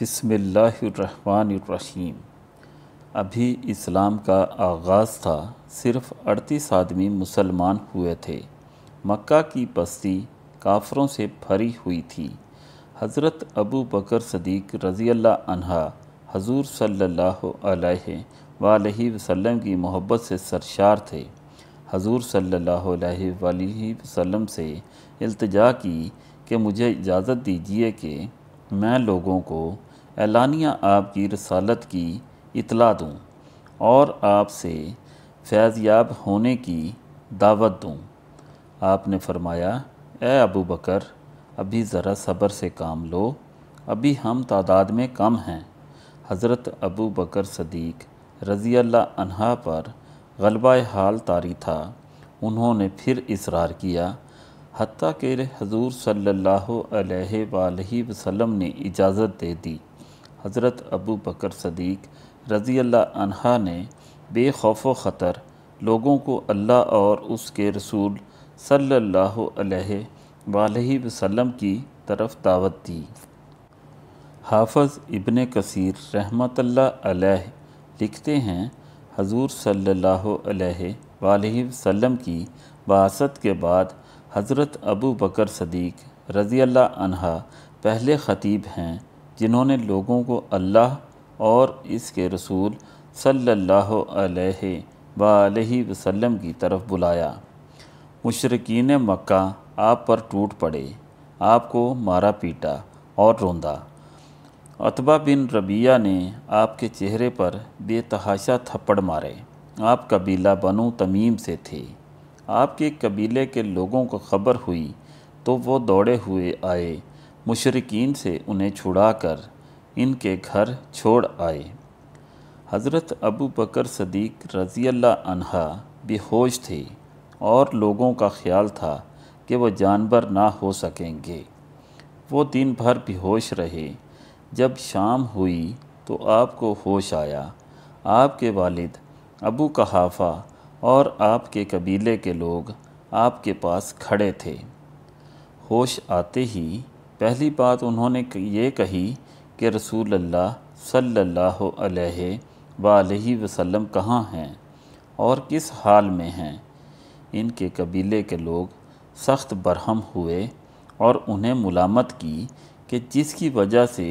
बिसमीम अभी इस्लाम का आगाज़ था सिर्फ़ अड़तीस आदमी मुसलमान हुए थे मक्का की बस्ती काफ़रों से भरी हुई थी हज़रत अबू बकर सदीक रज़ी अल्लाह हजूर सल्ला वसम की मोहब्बत से सरशार थे हजूर सल्ला वसम से अल्तजा की कि मुझे इजाज़त दीजिए कि मैं लोगों को एलानिया आपकी रसालत की इतला दूँ और आपसे फैज़याब होने की दावत दूँ आपने फरमाया ए अबू बकर अभी ज़रा सब्र से काम लो अभी हम तादाद में कम हैं हज़रत अबू बकर सदीक रज़ी अल्लाह पर गलबा हाल तारी था उन्होंने फिर इसरार किया हती के हजूर सल्लल्लाहु अलैहि वसल्लम ने इजाज़त दे दी हज़रत अबू बकर सदीक रज़ी अल्लाह ने बेखौफ ख़तर लोगों को अल्लाह और उसके रसूल सल्लल्लाहु अलैहि वसल्लम की तरफ दावत दी हाफज़ इबन कसीर रहमत अलैह लिखते हैं हजूर सल्लल्लाहु अलैहि वसल्लम की बासत के बाद हज़रत अबू बकर सदीक रज़ी अल्लाह पहले ख़तीब हैं जिन्होंने लोगों को अल्लाह और इसके रसूल सल्लल्लाहु अलैहि वसल्लम वसल्लम की तरफ बुलाया मुशरकिन मक्का आप पर टूट पड़े आपको मारा पीटा और रोंदा अतबा बिन रबिया ने आपके चेहरे पर बेतहाशा थप्पड़ मारे आप कबीला बनु तमीम से थे आपके कबीले के लोगों को खबर हुई तो वो दौड़े हुए आए मुशरकिन से उन्हें छुड़ाकर इनके घर छोड़ आए हज़रत अबू बकर सदीक रज़ी अल्लाह बेहोश थे और लोगों का ख्याल था कि वह जानवर ना हो सकेंगे वो दिन भर बेहोश रहे जब शाम हुई तो आपको होश आया आपके वालिद अबू कहाफ़ा और आपके कबीले के लोग आपके पास खड़े थे होश आते ही पहली बात उन्होंने ये कही कि रसूल अल्लाह सल्लल्लाहु अलैहि वालही वसल्लम कहाँ हैं और किस हाल में हैं इनके कबीले के लोग सख्त बरहम हुए और उन्हें मुलामत की कि जिसकी वजह से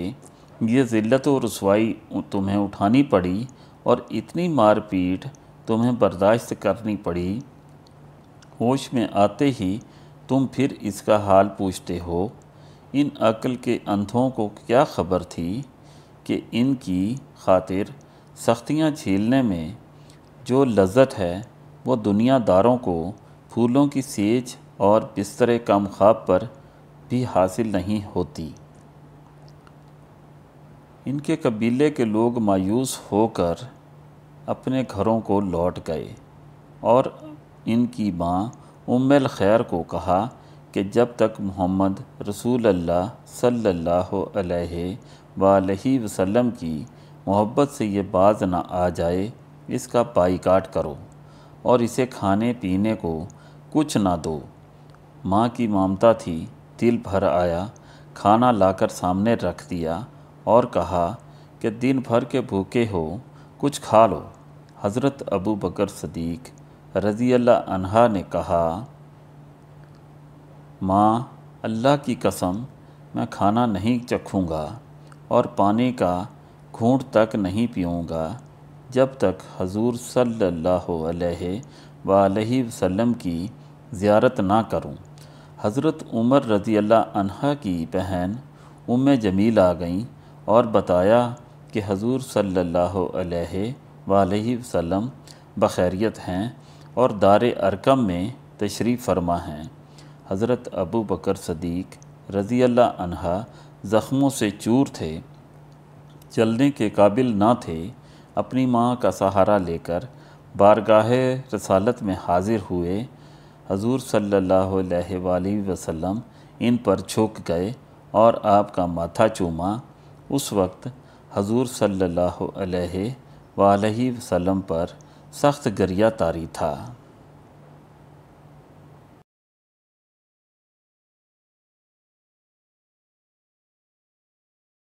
ये ज़िल्लत और रसवाई तुम्हें उठानी पड़ी और इतनी मारपीट तुम्हें बर्दाश्त करनी पड़ी होश में आते ही तुम फिर इसका हाल पूछते हो इन अकल के अंधों को क्या खबर थी कि इनकी खातिर सख्तियां झेलने में जो लज्जत है वो दुनियादारों को फूलों की सेज और बिस्तर कम ख्वाब पर भी हासिल नहीं होती इनके कबीले के लोग मायूस होकर अपने घरों को लौट गए और इनकी माँ उम्मेल खैर को कहा कि जब तक मोहम्मद रसूल अल्लाह सल्लल्लाहु अलैहि वसल्लम की मोहब्बत से ये बाज ना आ जाए इसका बाईकाट करो और इसे खाने पीने को कुछ ना दो माँ की ममता थी दिल भर आया खाना लाकर सामने रख दिया और कहा कि दिन भर के भूखे हो कुछ खा लो हज़रत अबू बकर सदीक रज़ी अल्लाह अनहा ने कहा माँ अल्लाह की कसम मैं खाना नहीं चखूँगा और पानी का घूंट तक नहीं पीऊँगा जब तक हजूर सल्ला वसम की ज़्यारत ना करूँ हज़रत उमर रज़ी अल्लाह की बहन उम जमील आ गईं और बताया कि हजूर सल्ला वसम बखैरियत हैं और दार अरकम में तशरीफ़ फरमा हैं हज़रत अबू बकर सदीक रज़ी अल्लाह ज़ख्मों से चूर थे चलने के काबिल ना थे अपनी माँ का सहारा लेकर बारगाह रसालत में हाज़िर हुए हजूर सल्ला वसम इन पर झुक गए और आपका माथा चूमा उस वक्त हजूर सल्ला वसम पर सख्त गरिया तारी था